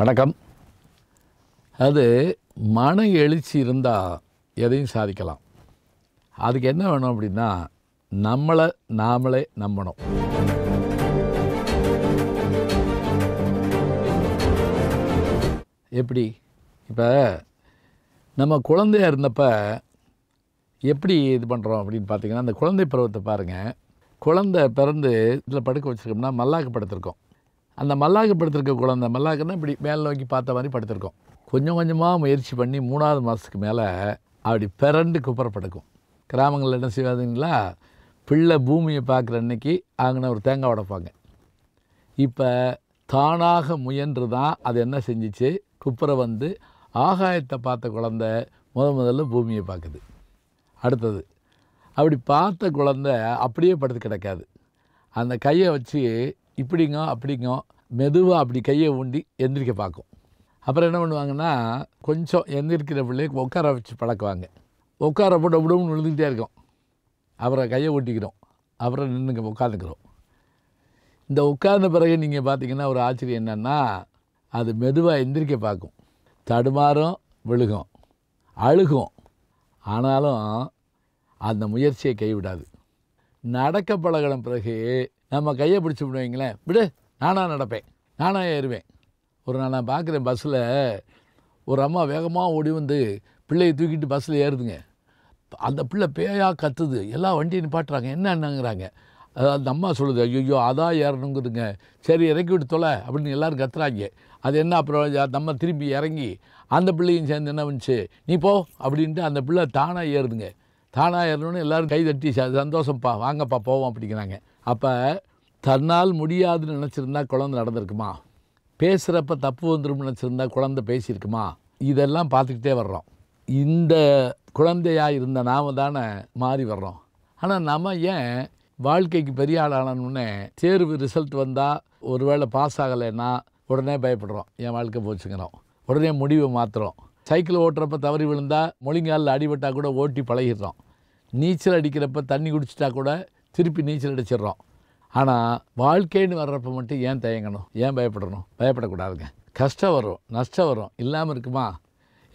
வணக்கம் அது மன எழுச்சி இருந்தால் எதையும் சாதிக்கலாம் அதுக்கு என்ன வேணும் அப்படின்னா நம்மளை நாமளே நம்பணும் எப்படி இப்போ நம்ம குழந்தையாக இருந்தப்போ எப்படி இது பண்ணுறோம் அப்படின்னு பார்த்தீங்கன்னா அந்த குழந்தை பருவத்தை பாருங்கள் குழந்தை பிறந்து இதில் படுக்க வச்சுருக்கோம்னா மல்லாக்க படுத்திருக்கோம் அந்த மல்லாக்கு படுத்திருக்க குழந்த மல்லாக்குன்னா இப்படி மேலே நோக்கி பார்த்த மாதிரி படுத்திருக்கோம் கொஞ்சம் கொஞ்சமாக முயற்சி பண்ணி மூணாவது மாதத்துக்கு மேலே அப்படி பிறண்டு குப்புற படுக்கும் கிராமங்களில் என்ன செய்வாதுங்களா பிள்ளை பூமியை பார்க்குற அன்னைக்கு அங்கே ஒரு தேங்காய் உடைப்பாங்க இப்போ தானாக முயன்று தான் அது என்ன செஞ்சிச்சு குப்புற வந்து ஆகாயத்தை பார்த்த குழந்த முத முதல்ல பூமியை பார்க்குது அடுத்தது அப்படி பார்த்த குழந்த அப்படியே படுத்து கிடக்காது அந்த கையை வச்சு இப்படிங்க அப்படிங்க மெதுவாக அப்படி கையை ஊண்டி எந்திரிக்க பார்க்கும் அப்புறம் என்ன பண்ணுவாங்கன்னா கொஞ்சம் எந்திரிக்கிற பிள்ளைக்கு உட்கார வச்சு பழக்குவாங்க உட்கார போட்ட விடவும் விழுந்துக்கிட்டே இருக்கும் அப்புறம் கையை ஓட்டிக்கிறோம் அப்புறம் நின்றுங்க உட்காந்துக்கிறோம் இந்த உட்கார்ந்த பிறகு நீங்கள் பார்த்தீங்கன்னா ஒரு ஆச்சரியம் என்னென்னா அது மெதுவாக எந்திரிக்க பார்க்கும் தடுமாறும் விழுகும் அழுகும் ஆனாலும் அந்த முயற்சியை கைவிடாது நடக்க பழகின பிறகு நம்ம கையை பிடிச்சி விடுவீங்களேன் விடு நானாக நடப்பேன் நானாக ஏறுவேன் ஒரு நாள் நான் பார்க்குறேன் பஸ்ஸில் ஒரு அம்மா வேகமாக ஓடி வந்து பிள்ளையை தூக்கிட்டு பஸ்ஸில் ஏறுதுங்க அந்த பிள்ளை பேயாக கத்துது எல்லா வண்டியை நிப்பாட்டுறாங்க என்னங்கிறாங்க அந்த அம்மா சொல்லுது ஐயோ அதான் ஏறணுங்கிறதுங்க சரி இறக்கி விட்டு தொலை அப்படின்னு எல்லோரும் கத்துறாங்க அது என்ன அப்புறம் நம்ம திரும்பி இறங்கி அந்த பிள்ளையும் சேர்ந்து என்ன வந்துச்சு நீ போ அப்படின்ட்டு அந்த பிள்ளை தானாக ஏறுதுங்க தானாக ஏறணும்னு எல்லோரும் கை தட்டி சந்தோஷம்ப்பா வாங்கப்பா போவோம் அப்படிங்கிறாங்க அப்போ தன்னால் முடியாதுன்னு நினச்சிருந்தா குழந்த நடந்திருக்குமா பேசுகிறப்ப தப்பு வந்துடும் நினச்சிருந்தா குழந்தை பேசியிருக்குமா இதெல்லாம் பார்த்துக்கிட்டே வர்றோம் இந்த குழந்தையாக இருந்த நாம் தானே மாறி வர்றோம் ஆனால் நம்ம ஏன் வாழ்க்கைக்கு பெரிய ஆள் ஆனோடனே தேர்வு ரிசல்ட் வந்தால் ஒரு வேளை பாஸ் ஆகலைன்னா உடனே பயப்படுறோம் என் வாழ்க்கை போச்சுங்கிறோம் உடனே முடிவை மாற்றுறோம் சைக்கிள் ஓட்டுறப்ப தவறி விழுந்தால் மொழிங்காலில் அடிபட்டால் கூட ஓட்டி பழகிடுறோம் நீச்சல் அடிக்கிறப்ப தண்ணி குடிச்சிட்டா கூட திருப்பி நீச்சல் அடிச்சிடுறோம் ஆனால் வாழ்க்கைன்னு வர்றப்ப மட்டும் ஏன் தயங்கணும் ஏன் பயப்படணும் பயப்படக்கூடாதுங்க கஷ்டம் வரும் நஷ்டம் வரும் இல்லாமல் இருக்குமா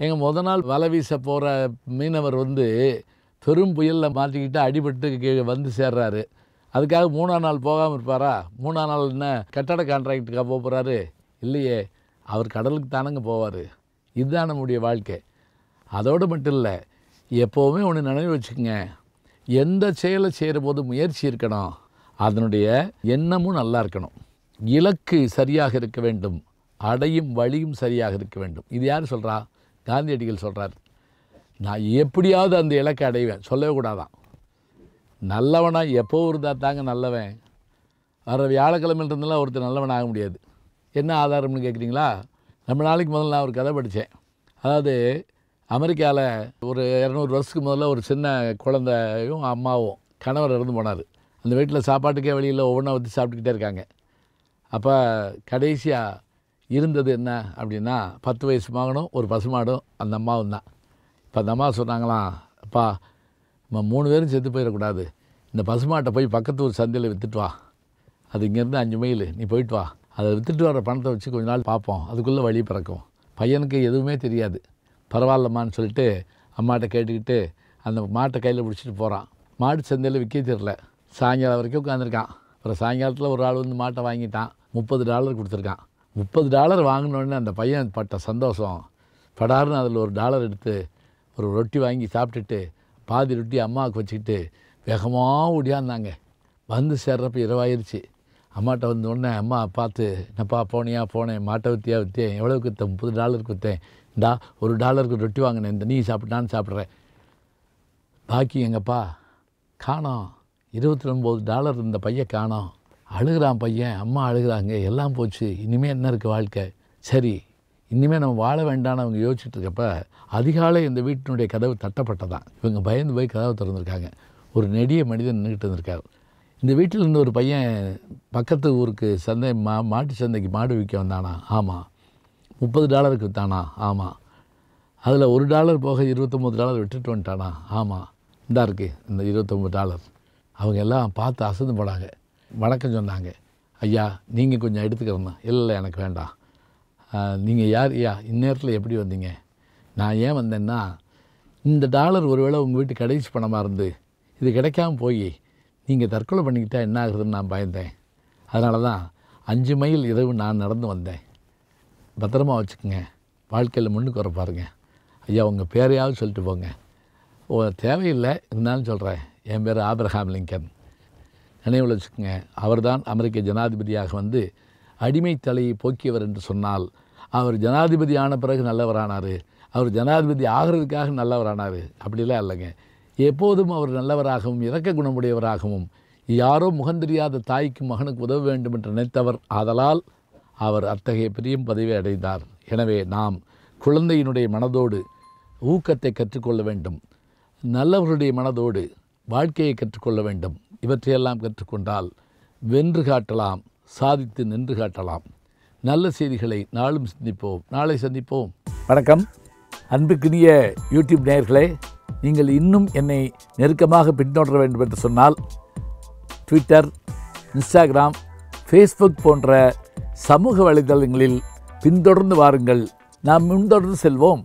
எங்கள் முத நாள் வலை வீச போகிற மீனவர் வந்து பெரும் புயலில் மாட்டிக்கிட்டு அடிபட்டு வந்து சேர்றாரு அதுக்காக மூணாம் நாள் போகாமல் இருப்பாரா மூணாம் நாள் என்ன கட்டட கான்ட்ராக்டுக்காக போக போகிறாரு இல்லையே அவர் கடலுக்கு தானங்க போவார் இதுதான் நம்முடைய வாழ்க்கை அதோடு மட்டும் இல்லை எப்போவுமே ஒன்று நினைவு வச்சுக்கோங்க எந்த செயலை செய்கிற போது முயற்சி இருக்கணும் அதனுடைய எண்ணமும் நல்லா இருக்கணும் இலக்கு சரியாக இருக்க வேண்டும் அடையும் வழியும் சரியாக இருக்க வேண்டும் இது யார் சொல்கிறா காந்தியடிகள் சொல்கிறார் நான் எப்படியாவது அந்த இலக்கை அடைவேன் சொல்லவே கூடாதான் நல்லவனாக எப்போ இருந்தால் தாங்க நல்லவன் வர வியாழக்கிழமையில் இருந்தாலும் ஒருத்தர் நல்லவன் ஆக முடியாது என்ன ஆதாரம்னு கேட்குறீங்களா ரொம்ப நாளைக்கு முதல்ல நான் ஒரு கதை படித்தேன் அதாவது அமெரிக்காவில் ஒரு இரநூறு வருஷத்துக்கு முதல்ல ஒரு சின்ன குழந்தையும் அம்மாவும் கணவர் இறந்து போனார் அந்த வீட்டில் சாப்பாட்டுக்கே வெளியில் ஒவ்வொன்றா வச்சு சாப்பிட்டுக்கிட்டே இருக்காங்க அப்போ கடைசியாக இருந்தது என்ன அப்படின்னா பத்து வயசு மகனும் ஒரு பசுமாடும் அந்த அம்மாவும் தான் இப்போ அந்த அம்மா சொன்னாங்களாம் அப்பா நம்ம மூணு பேரும் செத்து போயிடக்கூடாது இந்த பசுமாட்டை போய் பக்கத்து ஒரு சந்தையில் விற்றுட்டு வா அது இங்கேருந்து அஞ்சு மைல் நீ போயிட்டு வா அதை விற்றுட்டு வர பணத்தை வச்சு கொஞ்ச நாள் பார்ப்போம் அதுக்குள்ளே வழி பிறக்கும் பையனுக்கு எதுவுமே தெரியாது பரவாயில்லம்மான்னு சொல்லிட்டு அம்மாட்ட கேட்டுக்கிட்டு அந்த மாட்டை கையில் பிடிச்சிட்டு போகிறான் மாடு சந்தையில் விற்க தெரில சாயங்காலம் வரைக்கும் உட்காந்துருக்கான் அப்புறம் சாயங்காலத்தில் ஒரு ஆள் வந்து மாட்டை வாங்கிட்டான் முப்பது டாலர் கொடுத்துருக்கான் முப்பது டாலர் வாங்கினோடனே அந்த பையன் பட்ட சந்தோஷம் படார்னு அதில் ஒரு டாலர் எடுத்து ஒரு ரொட்டி வாங்கி சாப்பிட்டுட்டு பாதி ரொட்டி அம்மாவுக்கு வச்சுக்கிட்டு வேகமாக ஓடியாந்தாங்க வந்து சேர்றப்ப இரவாயிருச்சு அம்மாட்ட வந்த உடனே அம்மா பார்த்து என்னப்பா போனியா போனேன் மாட்டை வித்தியா விற்றேன் எவ்வளோ குத்தேன் முப்பது டாலர் குத்தேன் டா ஒரு டாலருக்கு ரொட்டி வாங்கினேன் இந்த நீ சாப்பிட்டான்னு சாப்பிட்றேன் பாக்கி எங்கப்பா காணோம் இருபத்தி ஒம்பது டாலர் இந்த பையன் காணோம் அழுகிறான் பையன் அம்மா அழுகிறாங்க எல்லாம் போச்சு இனிமேல் என்ன இருக்குது வாழ்க்கை சரி இனிமேல் நம்ம வாழ வேண்டாம்னு அவங்க யோசிச்சுட்டு இருக்கப்ப அதிகாலை இந்த வீட்டினுடைய கதவு தட்டப்பட்டதான் இவங்க பயந்து போய் கதவை திறந்துருக்காங்க ஒரு நெடிய மனிதன் நின்றுக்கிட்டு இருந்திருக்கார் இந்த வீட்டில் இருந்து ஒரு பையன் பக்கத்து ஊருக்கு சந்தை மா மாட்டு சந்தைக்கு மாடு விற்க வந்தானா ஆமாம் முப்பது டாலருக்கு விற்றானா ஆமாம் அதில் ஒரு டாலர் போக இருபத்தொம்போது டாலர் விட்டுட்டு வந்துட்டானா ஆமாம் இந்தா இருக்குது இந்த இருபத்தொம்போது டாலர் அவங்க எல்லாம் பார்த்து அசந்து போனாங்க வணக்கம் சொன்னாங்க ஐயா நீங்கள் கொஞ்சம் எடுத்துக்கிறேன்னா இல்லை எனக்கு வேண்டாம் நீங்கள் யார் ஐயா இந்நேரத்தில் எப்படி வந்தீங்க நான் ஏன் வந்தேன்னா இந்த டாலர் ஒருவேளை உங்கள் வீட்டு கடைசி பணமாக இருந்து இது கிடைக்காம போய் நீங்கள் தற்கொலை பண்ணிக்கிட்டால் என்ன ஆகுதுன்னு நான் பயந்தேன் அதனால தான் அஞ்சு மைல் இரவு நான் நடந்து வந்தேன் பத்திரமா வச்சுக்கோங்க வாழ்க்கையில் முன்னுக்கு வர பாருங்கள் ஐயா உங்கள் பேரையாவது சொல்லிட்டு போங்க ஓ தேவையில்லை இருந்தாலும் சொல்கிறேன் என் பேர் ஆப்ரஹாம் லிங்கன் நினைவில் வச்சுக்கோங்க அவர்தான் அமெரிக்க ஜனாதிபதியாக வந்து அடிமை தலையை போக்கியவர் என்று சொன்னால் அவர் ஜனாதிபதி ஆன பிறகு நல்லவரானார் அவர் ஜனாதிபதி ஆகிறதுக்காக நல்லவரானார் அப்படிலாம் இல்லைங்க எப்போதும் அவர் நல்லவராகவும் இறக்க குணமுடையவராகவும் யாரோ முகந்தெரியாத தாய்க்கும் மகனுக்கு உதவ வேண்டும் என்று நினைத்தவர் ஆதலால் அவர் அத்தகைய பெரியும் பதவி அடைந்தார் எனவே நாம் குழந்தையினுடைய மனதோடு ஊக்கத்தை கற்றுக்கொள்ள வேண்டும் நல்லவர்களுடைய மனதோடு வாழ்க்கையை கற்றுக்கொள்ள வேண்டும் இவற்றையெல்லாம் கற்றுக்கொண்டால் வென்று காட்டலாம் சாதித்து நின்று காட்டலாம் நல்ல செய்திகளை நாளும் சிந்திப்போம் நாளை சந்திப்போம் வணக்கம் அன்புக்குரிய யூடியூப் நேயர்களே நீங்கள் இன்னும் என்னை நெருக்கமாக பின்தொடர வேண்டும் என்று சொன்னால் ட்விட்டர் இன்ஸ்டாகிராம் ஃபேஸ்புக் போன்ற சமூக வலைதளங்களில் பின்தொடர்ந்து வாருங்கள் நாம் முன்தொடர்ந்து செல்வோம்